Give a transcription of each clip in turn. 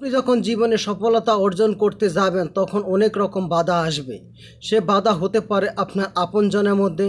আপনি যখন জীবনে সফলতা অর্জন করতে যাবেন তখন অনেক রকম বাধা আসবে সে বাধা হতে পারে আপনার আপনজনের মধ্যে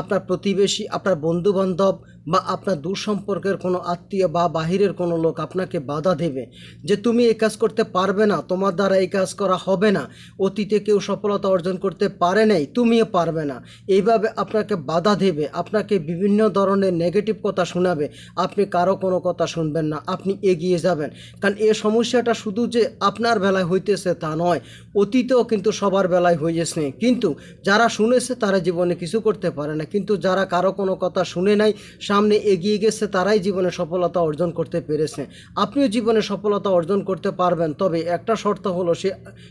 আপনার প্রতিবেশী আপনার বন্ধুবান্ধব বা আপনার দূর সম্পর্কের কোনো আত্মীয় বা বাহিরের কোনো লোক আপনাকে বাধা দেবে যে তুমি এই কাজ করতে পারবে না তোমার দ্বারা এই কাজ করা হবে না অতীতে কেউ সফলতা অর্জন করতে পারে নাই তুমিও পারবে না এইভাবে আপনাকে বাধা দেবে আপনাকে বিভিন্ন ধরনের নেগেটিভ কথা শোনাবে আপনি কারো কোনো কথা শুনবেন না আপনি এগিয়ে যাবেন কারণ এ সমস্যাটা শুধু যে আপনার বেলায় হইতেছে তা নয় অতীতেও কিন্তু সবার বেলায় হয়েছে কিন্তু যারা শুনেছে তারা জীবনে কিছু করতে পারে না না কিন্তু যারা কারো কোনো কথা শুনে নাই সামনে এগিয়ে গেছে তারাই জীবনে সফলতা অর্জন করতে পেরেছে আপনিও জীবনে সফলতা অর্জন করতে পারবেন তবে একটা শর্ত হলো সে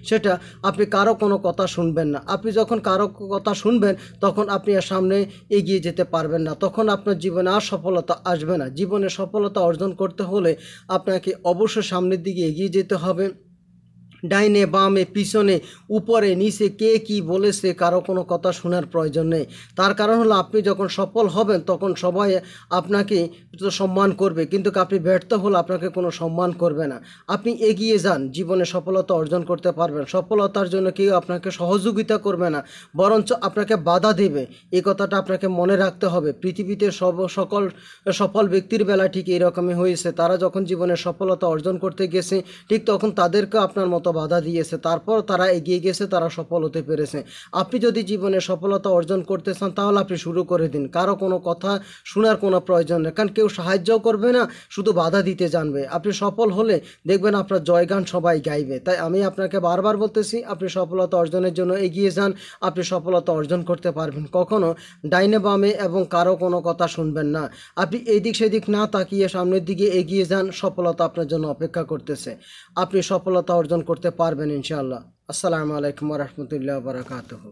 সেটা আপনি কারো কোনো কথা শুনবেন না আপনি যখন কারো কথা শুনবেন তখন আপনি আর সামনে এগিয়ে যেতে পারবেন না তখন আপনার জীবনে আর সফলতা আসবে না জীবনে সফলতা অর্জন করতে হলে আপনাকে অবশ্যই সামনের দিকে এগিয়ে যেতে হবে ডাইনে বামে পিছনে উপরে নিচে কে কি বলেছে কারো কোনো কথা শোনার প্রয়োজন নেই তার কারণ হলো আপনি যখন সফল হবেন তখন সবাই আপনাকে সম্মান করবে কিন্তু আপনি ব্যর্থ হলে আপনাকে কোনো সম্মান করবে না আপনি এগিয়ে যান জীবনে সফলতা অর্জন করতে পারবেন সফলতার জন্য কেউ আপনাকে সহযোগিতা করবে না বরঞ্চ আপনাকে বাধা দেবে এই কথাটা আপনাকে মনে রাখতে হবে পৃথিবীতে সব সকল সফল ব্যক্তির বেলা ঠিক এরকমই হয়েছে তারা যখন জীবনে সফলতা অর্জন করতে গেছে ঠিক তখন তাদেরকে আপনার মতো বাধা দিয়েছে তারপর তারা এগিয়ে গেছে তারা সফল হতে পেরেছে আপনি যদি জীবনে সফলতা অর্জন করতে চান তাহলে আপনি শুরু করে দিন কারো কোনো কথা শোনার কোনো প্রয়োজন নেই কারণ কেউ সাহায্যও করবে না শুধু বাধা দিতে জানবে আপনি সফল হলে দেখবেন আপনার জয়গান সবাই গাইবে তাই আমি আপনাকে বারবার বলতেছি আপনি সফলতা অর্জনের জন্য এগিয়ে যান আপনি সফলতা অর্জন করতে পারবেন কখনো ডাইনে বামে এবং কারো কোনো কথা শুনবেন না আপনি এদিক সেদিক না তাকিয়ে সামনের দিকে এগিয়ে যান সফলতা আপনার জন্য অপেক্ষা করতেছে আপনি সফলতা অর্জন করতে করতে পারবেন ইনশাআল্লাহ আসসালামু আলাইকুম রহমতুল্লাহ বারকাতহ